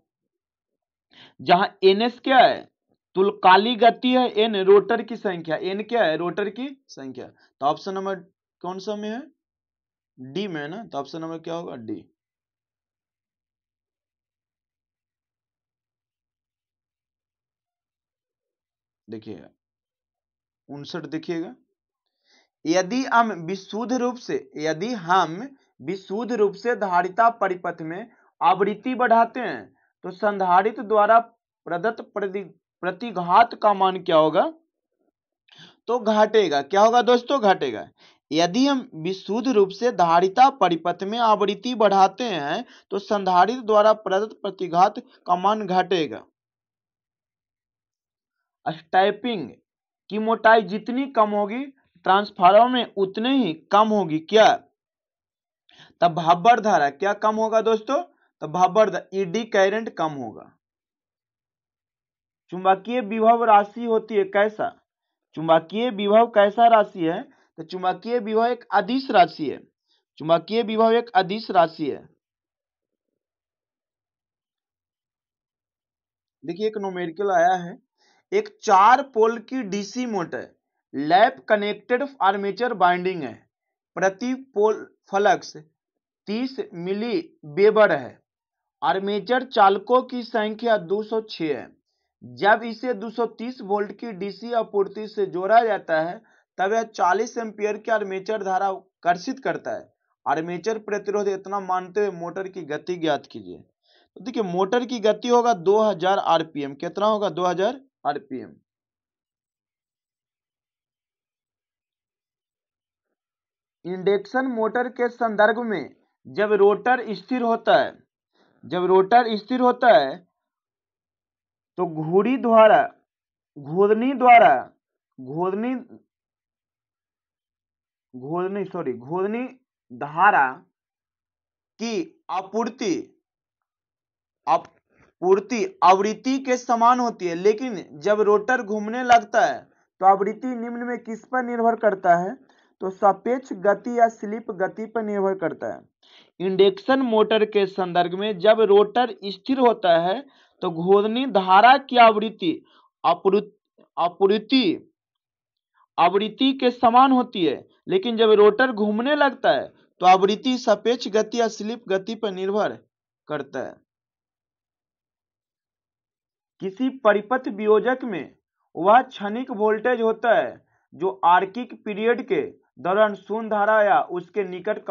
[SPEAKER 1] जहां एन एस क्या है तुलकाली तो गति है एन रोटर की संख्या एन क्या है रोटर की संख्या तो ऑप्शन नंबर कौन सा में है डी में है ना तो ऑप्शन नंबर क्या होगा डी देखिएगा उनसठ देखिएगा यदि हम विशुद्ध रूप से यदि हम विशुद्ध रूप से धारिता परिपथ में आवृत्ति बढ़ाते हैं तो संधारित द्वारा प्रदत्त प्रतिघात का मान क्या होगा तो घाटेगा क्या होगा दोस्तों घाटेगा यदि हम विशुद्ध रूप से धारिता परिपथ में आवृत्ति बढ़ाते हैं तो संधारित द्वारा प्रदत्त प्रतिघात का मान घटेगा स्टैपिंग की मोटाई जितनी कम होगी ट्रांसफार्मर में उतने ही कम होगी क्या तब भाबर धारा क्या कम होगा दोस्तों तब भाबर ईडी करंट कम होगा चुंबकीय विभव राशि होती है कैसा चुंबकीय विभव कैसा राशि है तो चुंबकीय विभव एक अधिस राशि है चुंबकीय विभव एक अधिस राशि है देखिए एक नोमेरिकल आया है एक चार पोल की DC motor lap connected armature winding है प्रति पोल फलक्स 30 मिली बेबर है आर्मेचर चालकों की संख्या 206 है जब इसे 230 वोल्ट की डीसी आपूर्ति से जोड़ा जाता है तब यह 40 एम्पियर की आर्मेचर धारा आकर्षित करता है आर्मेचर प्रतिरोध इतना मानते हुए मोटर की गति ज्ञात कीजिए तो देखिए मोटर की गति होगा 2000 आरपीएम कितना होगा 2000 आरपीएम इंडक्शन मोटर के संदर्भ में जब रोटर स्थिर होता है जब रोटर स्थिर होता है तो घोड़ी द्वारा घोदनी द्वारा घोदनी घोदनी सॉरी घोदनी धारा की आपूर्ति आपूर्ति आवृत्ति के समान होती है लेकिन जब रोटर घूमने लगता है तो आवृत्ति निम्न में किस पर निर्भर करता है तो सापेक्ष गति या स्लिप गति पर निर्भर करता है इंडक्शन मोटर के संदर्भ में जब रोटर स्थिर होता है तो घूर्णी धारा की आवृत्ति अपवृत्ति आवृत्ति के समान होती है लेकिन जब रोटर घूमने लगता है तो आवृत्ति सापेक्ष गति या स्लिप गति पर निर्भर करता है किसी परिपथ वियोजक में वह क्षणिक वोल्टेज होता है जो आर्किक पीरियड के दौरान शून्य धारा या उसके निकट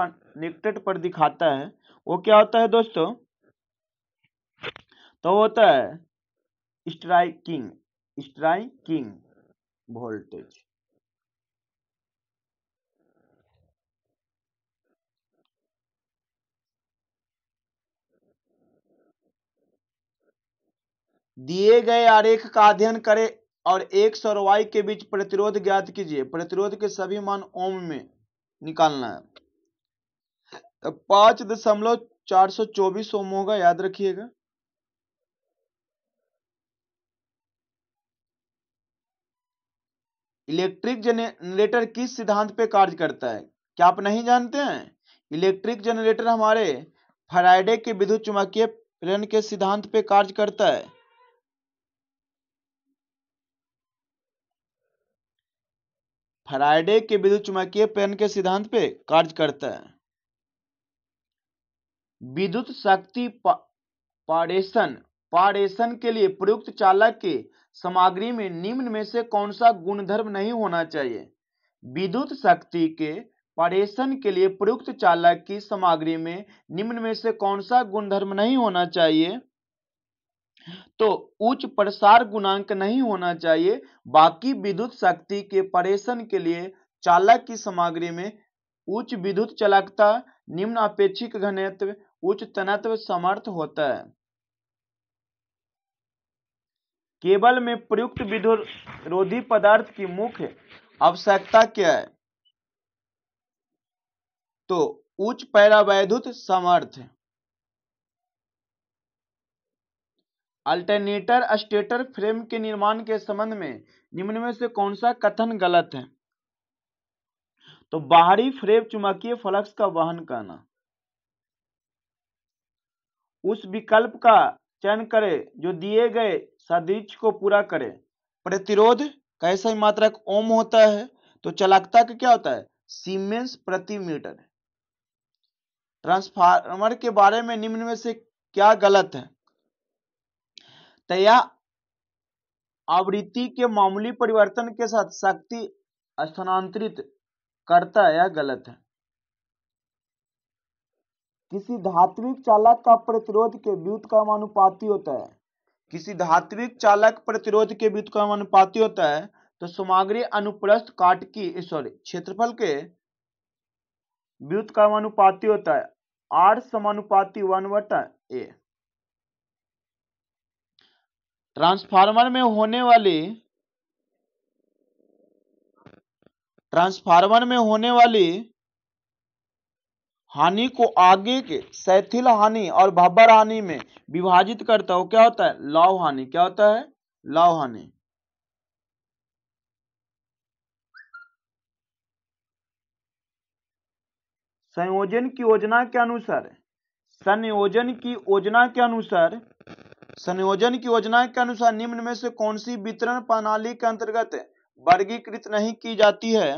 [SPEAKER 1] निकट पर दिखाता है वो क्या होता है दोस्तों तो होता है स्ट्राइकिंग स्ट्राइकिंग वोल्टेज दिए गए आरेख का अध्ययन करें और एक और वाई के बीच प्रतिरोध ज्ञात कीजिए प्रतिरोध के सभी मान ओम में निकालना है पांच दशमलव चार सौ चौबीस ओम होगा याद रखिएगा इलेक्ट्रिक जनरेटर किस सिद्धांत पे कार्य करता है क्या आप नहीं जानते हैं इलेक्ट्रिक जनरेटर हमारे फराइडे के विद्युत चुम्बकीय प्रेरण के सिद्धांत पे कार्य करता है फराइडे के विद्युत चुम्बकीय प्रेरण के सिद्धांत पे कार्य करता है विद्युत शक्ति पारेषण पारेषण के लिए प्रयुक्त चालक के सामग्री में निम्न में से कौन सा गुणधर्म नहीं होना चाहिए विद्युत शक्ति के परेशन के लिए प्रयुक्त चालक की सामग्री में निम्न में से कौन सा गुणधर्म नहीं होना चाहिए तो उच्च प्रसार गुणांक नहीं होना चाहिए बाकी विद्युत शक्ति के परेशन के लिए चालक की सामग्री में उच्च विद्युत चालकता निम्न अपेक्षिक घनत्व उच्च तनत्व समर्थ होता है केबल में प्रयुक्त विधिरोधी पदार्थ की मुख्य आवश्यकता क्या है तो उच्च पैरावैद्युत सामर्थ्य अल्टरनेटर स्टेटर फ्रेम के निर्माण के संबंध में निम्न में से कौन सा कथन गलत है तो बाहरी फ्रेम चुमकीय फ्लक्स का वहन करना उस विकल्प का चयन करे जो दिए गए सदृश को पूरा करे प्रतिरोध कैसे मात्रक ओम होता है तो चलाकता का क्या होता है सीमेंस प्रति मीटर ट्रांसफार्मर के बारे में निम्न में से क्या गलत है तया तो आवृत्ति के मामूली परिवर्तन के साथ शक्ति स्थानांतरित करता है या गलत है किसी धात्विक चालक का प्रतिरोध के व्युतक्रम अनुपाती होता है किसी धात्विक चालक प्रतिरोध के व्युतक्रम अनुपाती होता है तो सामग्री अनुप्रस्थ काट की सॉरी क्षेत्रफल के व्युतक्रम अनुपाती होता है आर समानुपाती वन वटा ए ट्रांसफार्मर में होने वाली ट्रांसफार्मर में होने वाली हानि को आगे के शैथिल हानि और भब्बर हानि में विभाजित करता हो क्या होता है लाव हानि क्या होता है लाव हानि संयोजन की योजना के अनुसार संयोजन की योजना के अनुसार संयोजन की योजना के अनुसार निम्न में से कौन सी वितरण प्रणाली के अंतर्गत वर्गीकृत नहीं की जाती है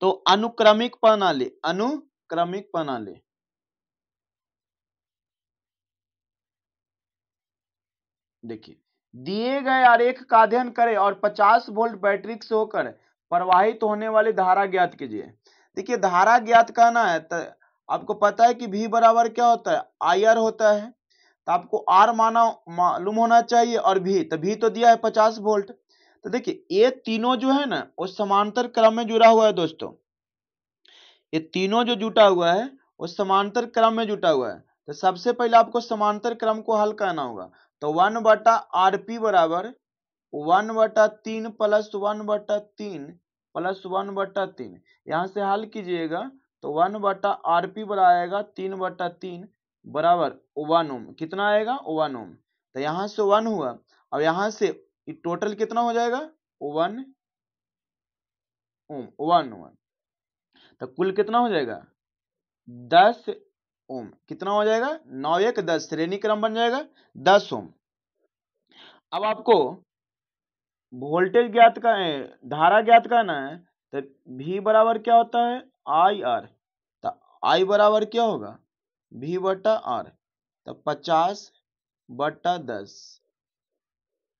[SPEAKER 1] तो अनुक्रमिक प्रणाली अनु क्रमिक प्रणाली देखिए दिए गए आरेख का अध्ययन करें और 50 वोल्ट बैटरी से होकर प्रवाहित होने वाली धारा ज्ञात कीजिए देखिए धारा ज्ञात करना है तो आपको पता है कि भी बराबर क्या होता है आई आर होता है तो आपको आर माना मालूम होना चाहिए और भी तो भी तो दिया है पचास वोल्ट तो देखिए ये तीनों जो है ना वो समांतर क्रम में जुड़ा हुआ है दोस्तों ये तीनों जो जुटा हुआ है वो समांतर क्रम में जुटा हुआ है तो सबसे पहले आपको समांतर क्रम को हल करना होगा तो वन बटा आर पी बराबर वन बटा तीन प्लस वन बटा तीन प्लस वन बटा तीन यहाँ से हल कीजिएगा तो वन बटा आर पी आएगा तीन बटा तीन बराबर वन ओम कितना आएगा वन ओम तो यहाँ से वन हुआ अब यहाँ से टोटल कितना हो जाएगा वन ओम वन वन तो कुल कितना हो जाएगा दस ओम कितना हो जाएगा नौ एक दस श्रेणी क्रम बन जाएगा दस ओम अब आपको वोल्टेज ज्ञात का धारा ज्ञात करना है तो भी बराबर क्या होता है आई आर तो आई बराबर क्या होगा भी बटा आर तो पचास बटा दस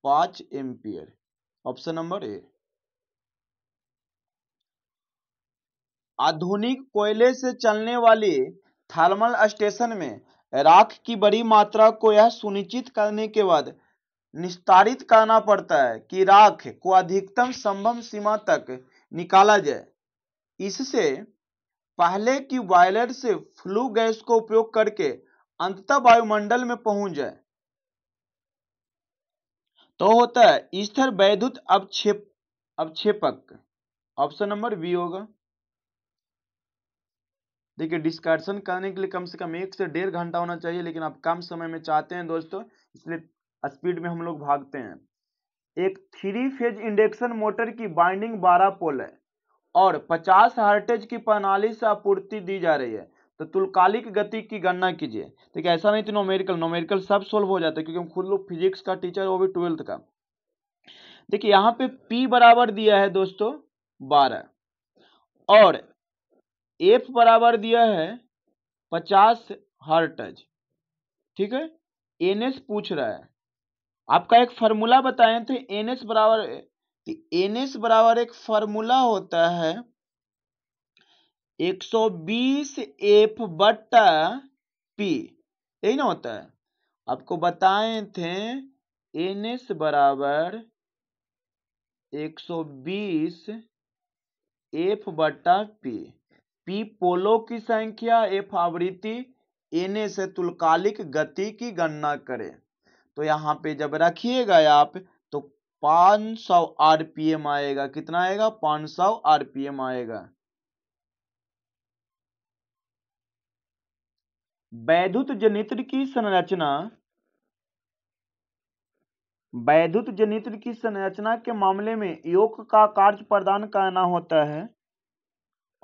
[SPEAKER 1] पांच एम्पियर ऑप्शन नंबर ए आधुनिक कोयले से चलने वाले थर्मल स्टेशन में राख की बड़ी मात्रा को यह सुनिश्चित करने के बाद निस्तारित करना पड़ता है कि राख को अधिकतम संभव सीमा तक निकाला जाए इससे पहले कि वायलेट से फ्लू गैस को उपयोग करके अंततः वायुमंडल में पहुंच जाए तो होता है स्थिर वैद्युत अवक्षेप अवक्षेपक ऑप्शन नंबर बी होगा देखिए डिस्कशन करने के लिए कम से कम एक से डेढ़ घंटा होना चाहिए लेकिन आप कम समय में चाहते हैं दोस्तों इसलिए स्पीड में हम लोग भागते हैं एक थ्री फेज इंडक्शन मोटर की बाइंडिंग 12 पोल है और 50 हर्टेज की प्रणाली से आपूर्ति दी जा रही है तो तुलकालिक गति की गणना कीजिए देखिए ऐसा नहीं तो नोमेरिकल नोमेरिकल सब सोल्व हो जाता है क्योंकि हम खुद लोग फिजिक्स का टीचर वो भी ट्वेल्थ का देखिए यहाँ पे पी बराबर दिया है दोस्तों बारह और एफ बराबर दिया है पचास हर्टज ठीक है एन एस पूछ रहा है आपका एक फार्मूला बताए थे एन एस बराबर एनएस एन एस बराबर एक फार्मूला होता है 120 एफ बट्टा पी यही ना होता है आपको बताए थे एन एस बराबर 120 एफ बट्टा पी पी पोलो की संख्या एफ आवृत्ति एन से तुलकालिक गति की गणना करें तो यहाँ पे जब रखिएगा आप तो 500 आरपीएम आएगा कितना आएगा 500 आरपीएम आएगा वैद्युत जनित्र की संरचना वैद्युत जनित्र की संरचना के मामले में योग का कार्य प्रदान करना होता है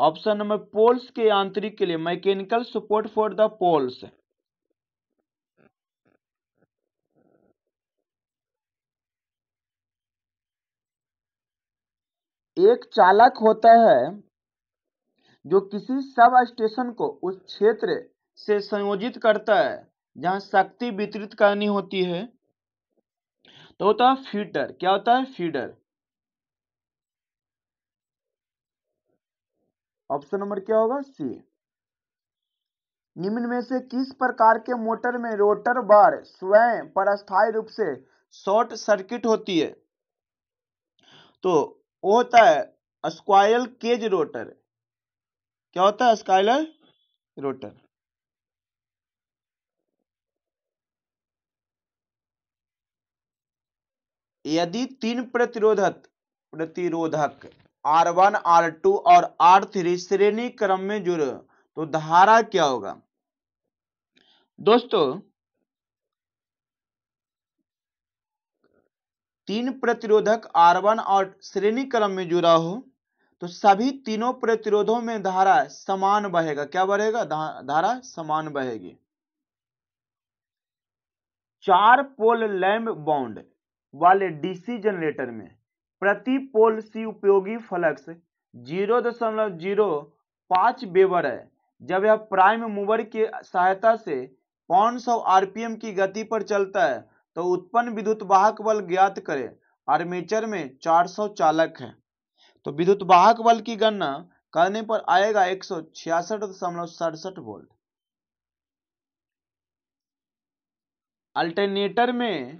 [SPEAKER 1] ऑप्शन नंबर पोल्स के आंतरिक के लिए mechanical support for the poles एक चालक होता है जो किसी सब स्टेशन को उस क्षेत्र से संयोजित करता है जहां शक्ति वितरित करनी होती है तो होता है फीडर क्या होता है फीडर ऑप्शन नंबर क्या होगा सी निम्न में से किस प्रकार के मोटर में रोटर बार स्वयं पर अस्थायी रूप से शॉर्ट सर्किट होती है तो वो होता है स्क्वायल केज रोटर क्या होता है स्क्वायरल रोटर यदि तीन प्रतिरोधक प्रतिरोधक आर वन आर टू और आर थ्री श्रेणी क्रम में जुड़े तो धारा क्या होगा दोस्तों तीन प्रतिरोधक आर वन और श्रेणी क्रम में जुड़ा हो तो सभी तीनों प्रतिरोधों में धारा समान बहेगा क्या बहेगा धारा समान बहेगी चार पोल लैम्प बाउंड वाले डीसी जनरेटर में प्रति पोल सी उपयोगी फ्लक्स जीरो दशमलव जीरो पाँच बेबर है जब यह प्राइम मूवर की सहायता से पौन सौ आरपीएम की गति पर चलता है तो उत्पन्न विद्युत वाहक बल ज्ञात करें आर्मेचर में 400 चालक है तो विद्युत वाहक बल की गणना करने पर आएगा एक सौ वोल्ट अल्टरनेटर में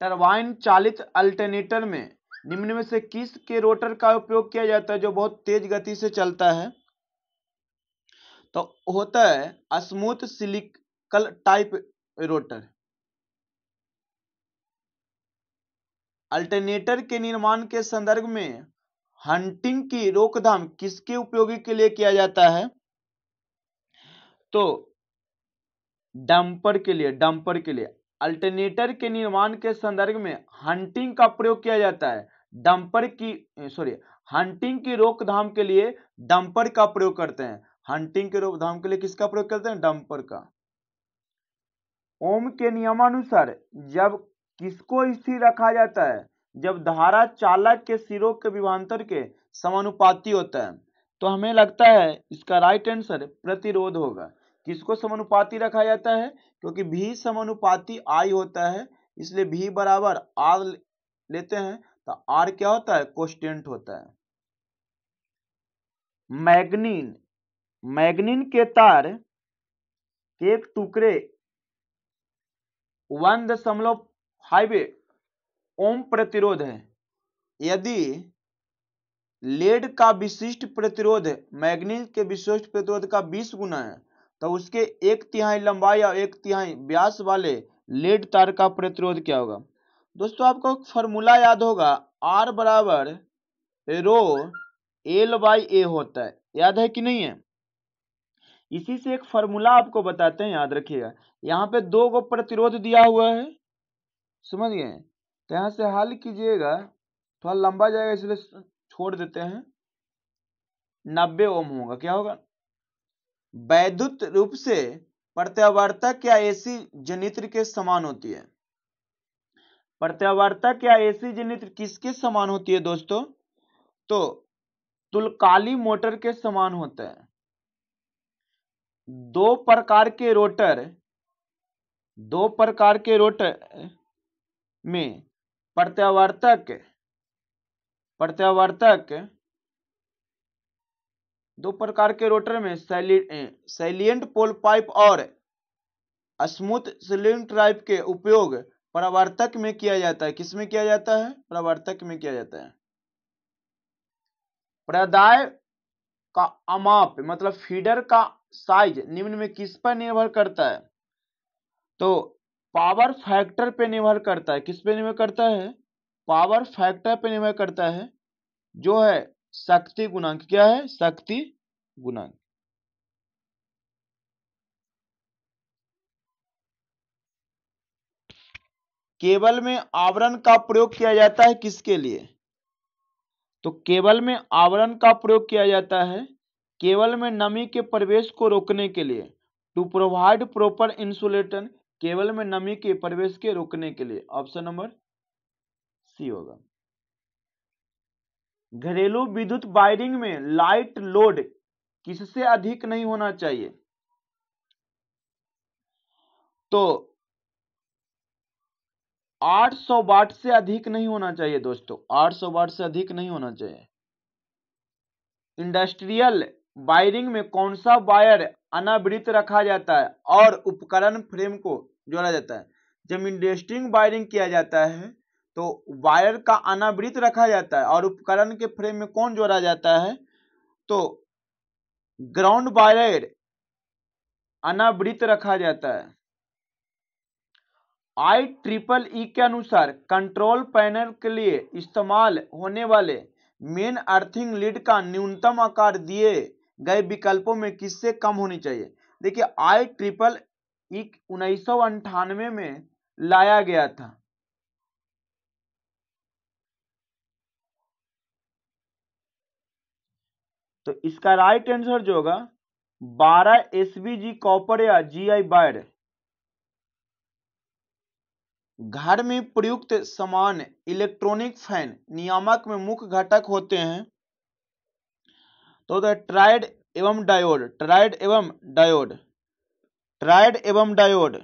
[SPEAKER 1] टरबाइन चालित अल्टरनेटर में निम्न में से किस के रोटर का उपयोग किया जाता है जो बहुत तेज गति से चलता है तो होता है smooth cylindrical type rotor alternator के निर्माण के संदर्भ में हंटिंग की रोकथाम किसके उपयोगी के लिए किया जाता है तो डंपर के लिए डंपर के लिए अल्टरनेटर के निर्माण के संदर्भ में हंटिंग का प्रयोग किया जाता है डंपर की सॉरी हंटिंग की रोकथाम के लिए डंपर का प्रयोग करते हैं हंटिंग के रोकथाम के लिए किसका प्रयोग करते हैं डंपर का ओम के नियमानुसार जब किसको स्थिर रखा जाता है जब धारा चालक के सिरों के विभांतर के समानुपाती होता है तो हमें लगता है इसका राइट आंसर प्रतिरोध होगा किसको समानुपाती रखा जाता है क्योंकि भी समानुपाती आई होता है इसलिए भी बराबर आर लेते हैं तो आर क्या होता है कोस्टेंट होता है मैग्नीन मैग्नीन के तार के एक टुकड़े वन दशमलव फाइव ओम प्रतिरोध है यदि लेड का विशिष्ट प्रतिरोध मैग्नीन के विशिष्ट प्रतिरोध का 20 गुना है तो उसके एक तिहाई लंबाई और एक तिहाई व्यास वाले लेड तार का प्रतिरोध क्या होगा दोस्तों आपको फॉर्मूला याद होगा आर बराबर रो एल बाई ए होता है याद है कि नहीं है इसी से एक फॉर्मूला आपको बताते हैं याद रखिएगा यहाँ पे दो गो प्रतिरोध दिया हुआ है समझ गए तो यहाँ से हल कीजिएगा थोड़ा लंबा जाएगा इसलिए छोड़ देते हैं नब्बे ओम होगा क्या होगा वैद्युत रूप से प्रत्यावर्तक या एसी जनित्र के समान होती है प्रत्यावर्तक या एसी जनित्र किसके समान होती है दोस्तों तो तुलकाली मोटर के समान होता है दो प्रकार के रोटर दो प्रकार के रोटर में प्रत्यावर्तक प्रत्यावर्तक दो प्रकार के रोटर में सैलियंट पोल पाइप और स्मूथ सिलिंग टाइप के उपयोग प्रवर्तक में किया जाता है किसमें किया जाता है प्रवर्तक में किया जाता है प्रदाय का अमाप मतलब फीडर का साइज निम्न में किस पर निर्भर करता है तो पावर फैक्टर पे निर्भर करता है किस पे निर्भर करता है पावर फैक्टर पे निर्भर करता है जो है शक्ति गुणांक क्या है शक्ति गुणांक केबल में आवरण का प्रयोग किया जाता है किसके लिए तो केबल में आवरण का प्रयोग किया जाता है केबल में नमी के प्रवेश को रोकने के लिए to provide proper insulation cable में नमी के प्रवेश के रोकने के लिए ऑप्शन नंबर सी होगा घरेलू विद्युत वायरिंग में लाइट लोड किससे अधिक नहीं होना चाहिए तो 800 वाट से अधिक नहीं होना चाहिए दोस्तों 800 वाट से अधिक नहीं होना चाहिए इंडस्ट्रियल वायरिंग में कौन सा वायर अनावृत रखा जाता है और उपकरण फ्रेम को जोड़ा जाता है जब इंडस्ट्रिंग वायरिंग किया जाता है तो वायर का अनावृत रखा जाता है और उपकरण के फ्रेम में कौन जोड़ा जाता है तो ग्राउंड वायर अनावृत रखा जाता है आई ट्रिपल ई के अनुसार कंट्रोल पैनल के लिए इस्तेमाल होने वाले मेन अर्थिंग लीड का न्यूनतम आकार दिए गए विकल्पों में किससे कम होनी चाहिए देखिए आई ट्रिपल ई उन्नीस में लाया गया था तो इसका राइट आंसर जो होगा बारह एसबीजी कॉपर या जीआई बायर घर में प्रयुक्त समान इलेक्ट्रॉनिक फैन नियामक में मुख्य घटक होते हैं तो होता है ट्राइड एवं डायोड ट्राइड एवं डायोड ट्राइड एवं डायोड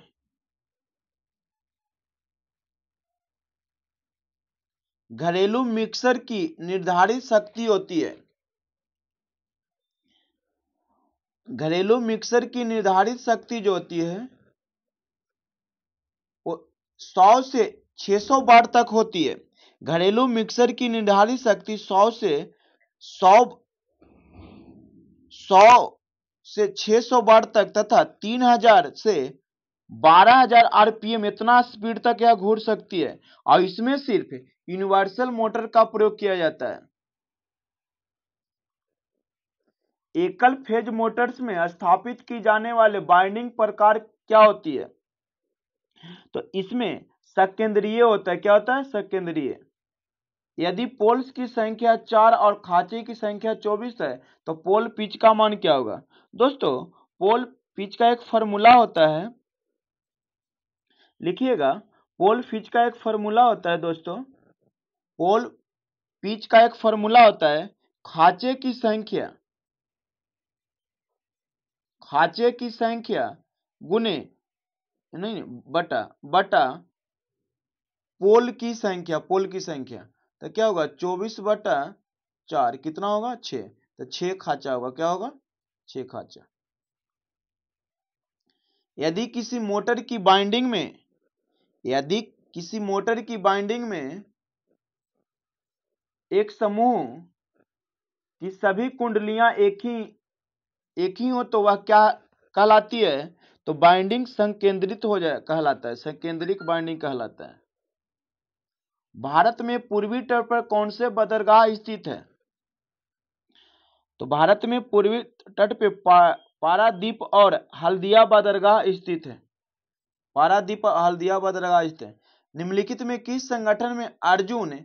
[SPEAKER 1] घरेलू मिक्सर की निर्धारित शक्ति होती है घरेलू मिक्सर की निर्धारित शक्ति जो होती है वो 100 से 600 बार तक होती है घरेलू मिक्सर की निर्धारित शक्ति 100 से 100 100 से 600 बार तक तथा 3000 से 12000 आरपीएम इतना स्पीड तक यह घूर सकती है और इसमें सिर्फ यूनिवर्सल मोटर का प्रयोग किया जाता है एकल फेज मोटर्स में स्थापित की जाने वाले बाइंडिंग प्रकार क्या होती है तो इसमें सकेंद्रीय होता है क्या होता है सकेंद्रीय यदि पोल्स की संख्या चार और खाचे की संख्या चौबीस है तो पोल पिच का मान क्या होगा दोस्तों पोल पिच का एक फॉर्मूला होता है लिखिएगा पोल पिच का एक फॉर्मूला होता है दोस्तों पोल पिच का एक फॉर्मूला होता है खाचे की संख्या खाचे की संख्या गुने नहीं बटा बटा पोल की संख्या पोल की संख्या तो क्या होगा चौबीस बटा चार कितना होगा छे तो छ खाचा होगा क्या होगा छ खाचा यदि किसी मोटर की बाइंडिंग में यदि किसी मोटर की बाइंडिंग में एक समूह की सभी कुंडलियां एक ही एक ही हो तो वह क्या कहलाती है तो बाइंडिंग संकेंद्रित हो जाए कहलाता है संकेंद्रिक बाइंडिंग कहलाता है भारत में पूर्वी तट पर कौन से बदरगाह स्थित है तो भारत में पूर्वी तट पे पारादीप और हल्दिया बदरगाह स्थित है पारादीप और हल्दिया बदरगाह स्थित है निम्नलिखित में किस संगठन में Arjun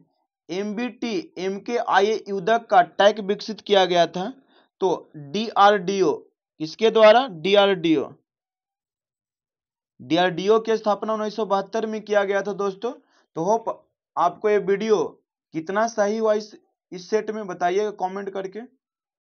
[SPEAKER 1] M B T M K I युद्धक का टैग विकसित किया गया था तो डीआरडीओ किसके द्वारा डीआरडीओ डीआरडीओ की स्थापना उन्नीस में किया गया था दोस्तों तो होप आपको ये वीडियो कितना सही हुआ इस इस सेट में बताइएगा कमेंट करके